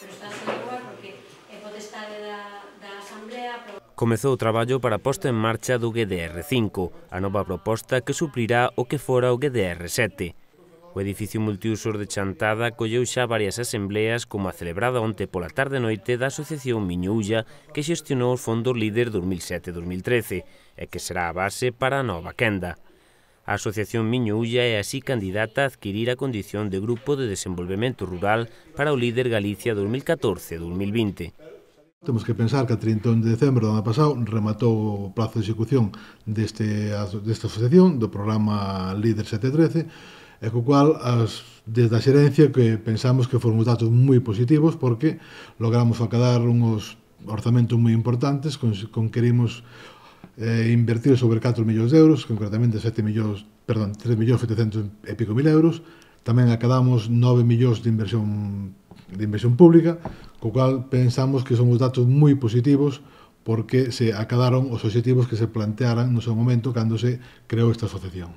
pero está en lugar porque é potestade da, da Asamblea... Comezou o traballo para a posta en marcha do GDR5, a nova proposta que suprirá o que fora o GDR7. O edificio multiusos de Chantada colleu xa varias asembleas como a celebrada onte pola tarde noite da Asociación Miñoulla que xestionou o Fondo líder 2007-2013 e que será a base para a nova quenda. A Asociación Miño Ulla é así candidata a adquirir a condición de Grupo de Desenvolvemento Rural para o líder Galicia 2014-2020. Temos que pensar que a 31 de decembro do ano pasado rematou o prazo de execución deste, desta asociación, do programa Líder 713, e co cual as, desde a xerencia que pensamos que foron datos moi positivos porque logramos acadar unhos orzamentos moi importantes, con, conquerimos eh, invertir sobre 4 millóns de euros, concretamente 7 millóns, perdón, 3 millóns 700 e pico mil euros. Tamén acabamos 9 millóns de inversión de inversión pública, co cual pensamos que son os datos moi positivos porque se acabaron os objetivos que se plantearan no seu momento cando se creou esta asociación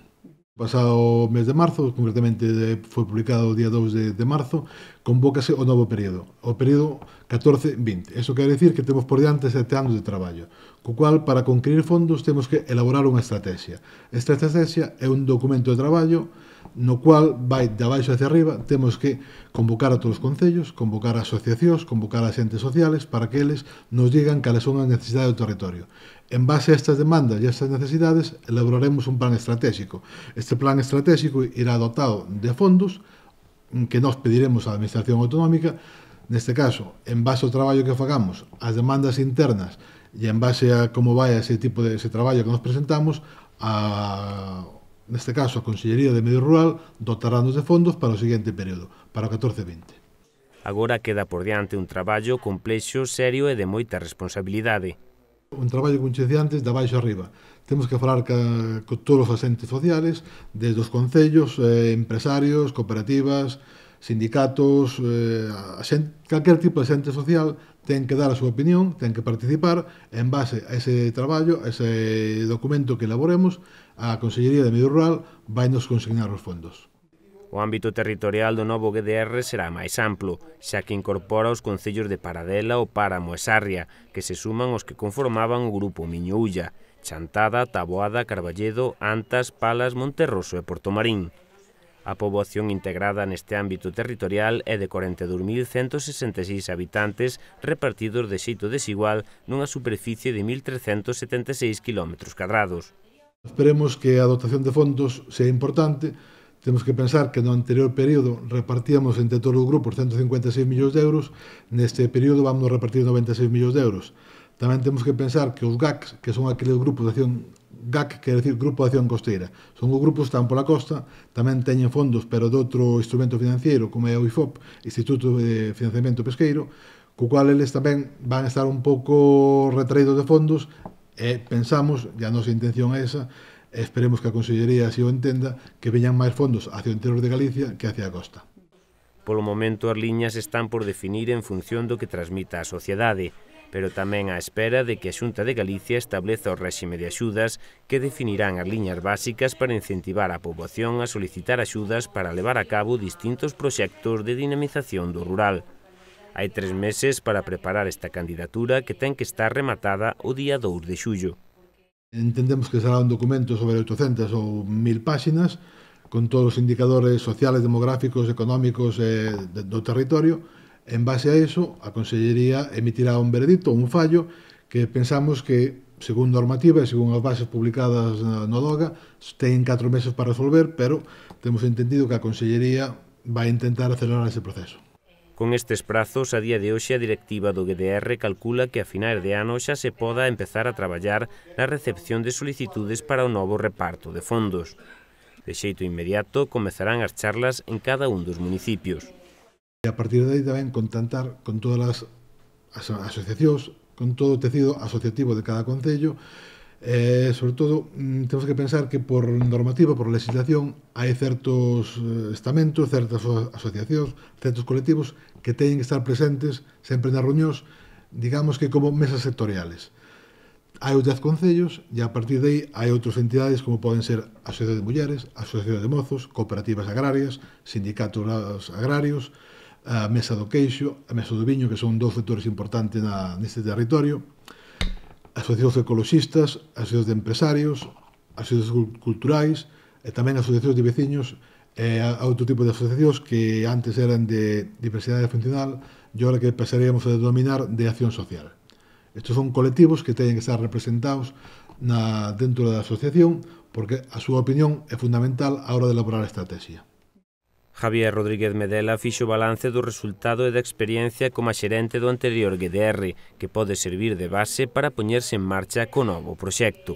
pasado mes de marzo, concretamente de, foi publicado o día 2 de, de marzo, convócase o novo período, o período 14-20. Eso quer decir que temos por diante sete anos de traballo, co cual, para conquerir fondos, temos que elaborar unha estrategia. Esta estrategia é un documento de traballo no cual vai de abaixo hacia arriba, temos que convocar a todos os concellos, convocar a asociacións, convocar a xentes sociales para que eles nos digan cales son as necesidades do territorio. En base a estas demandas e a estas necesidades, elaboraremos un plan estratégico. Este plan estratégico irá dotado de fondos que nos pediremos á Administración Autonómica, neste caso, en base ao traballo que fagamos, as demandas internas e en base a como vai ese tipo de ese traballo que nos presentamos, a neste caso a Consellería de Medio Rural, dotarános de fondos para o seguinte período, para o 14-20. Agora queda por diante un traballo complexo, serio e de moita responsabilidade. Un traballo, con xeciantes da baixo arriba. Temos que falar ca, con todos os asentes sociales, desde os concellos, eh, empresarios, cooperativas, sindicatos, eh, a xente, calquer tipo de xente social ten que dar a súa opinión, ten que participar en base a ese traballo, a ese documento que elaboremos, a Consellería de Medio Rural vai nos consignar os fondos. O ámbito territorial do novo GDR será máis amplo, xa que incorpora os concellos de Paradela ou Páramo e Sarria, que se suman os que conformaban o grupo Miñoulla, Chantada, Taboada, Carballedo, Antas, Palas, Monterroso e Portomarín. A poboación integrada neste ámbito territorial é de 42.166 habitantes repartidos de xeito desigual nunha superficie de 1.376 km 2 Esperemos que a dotación de fondos sea importante. Temos que pensar que no anterior período repartíamos entre todo o grupo 156 millóns de euros, neste período vamos repartir 96 millóns de euros. Tamén temos que pensar que os GACs, que son aqueles grupos de acción GAC quer decir Grupo de Acción Costeira. Son os grupos que están pola costa, tamén teñen fondos, pero de outro instrumento financiero, como é o IFOP, Instituto de Financiamento Pesqueiro, co cual eles tamén van estar un pouco retraídos de fondos, e pensamos, e a nosa intención é esa, esperemos que a Consellería así o entenda, que veñan máis fondos hacia o interior de Galicia que hacia a costa. Polo momento, as liñas están por definir en función do que transmita a sociedade, pero tamén á espera de que a Xunta de Galicia estableza o réxime de axudas que definirán as liñas básicas para incentivar a poboación a solicitar axudas para levar a cabo distintos proxectos de dinamización do rural. Hai tres meses para preparar esta candidatura que ten que estar rematada o día 2 de xullo. Entendemos que será un documento sobre 800 ou 1000 páxinas con todos os indicadores sociales, demográficos, económicos eh, do territorio, En base a eso, a Consellería emitirá un veredicto, un fallo, que pensamos que, según normativa e según as bases publicadas no DOGA, ten 4 meses para resolver, pero temos entendido que a Consellería vai intentar acelerar ese proceso. Con estes prazos, a día de hoxe a directiva do GDR calcula que a finais de ano xa se poda empezar a traballar na recepción de solicitudes para o novo reparto de fondos. De xeito inmediato, comezarán as charlas en cada un dos municipios. E a partir de aí tamén contantar con todas as, asociacións, con todo o tecido asociativo de cada concello, Eh, sobre todo, mm, temos que pensar que por normativa, por legislación, hai certos eh, estamentos, certas asociacións, certos colectivos que teñen que estar presentes sempre nas reunións, digamos que como mesas sectoriales. Hai os 10 concellos e a partir de aí hai outras entidades como poden ser asociación de mulleres, asociacións de mozos, cooperativas agrarias, sindicatos agrarios, a Mesa do Queixo, a Mesa do Viño, que son dous sectores importantes na, neste territorio, asociacións ecologistas, asociacións de empresarios, asociacións culturais, e tamén asociacións de veciños e a outro tipo de asociacións que antes eran de diversidade funcional e agora que pasaríamos a denominar de acción social. Estos son colectivos que teñen que estar representados na, dentro da asociación porque a súa opinión é fundamental a hora de elaborar a estrategia. Javier Rodríguez Medela fixo balance do resultado e da experiencia como xerente do anterior GDR, que pode servir de base para poñerse en marcha co novo proxecto.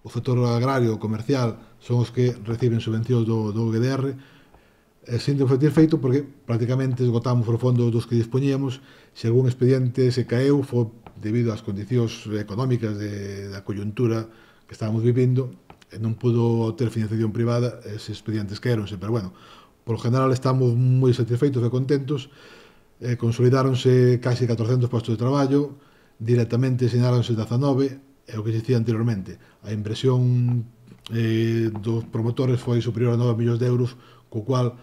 O sector agrario e comercial son os que reciben subvencións do, do GDR, e sinto feito porque prácticamente esgotamos o fondo dos que dispoñíamos, se algún expediente se caeu foi debido ás condicións económicas de, da coyuntura que estábamos vivindo, e non pudo ter financiación privada, eses expedientes caeronse, pero bueno, Por general estamos moi satisfeitos e contentos. Eh, consolidáronse casi 400 postos de traballo, directamente señaláronse 19, é o que existía dicía anteriormente. A impresión eh, dos promotores foi superior a 9 millóns de euros, co cual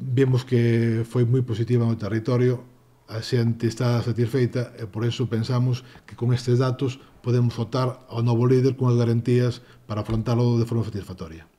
vemos que foi moi positiva no territorio, a xente está satisfeita e por eso pensamos que con estes datos podemos votar ao novo líder con as garantías para afrontalo de forma satisfactoria.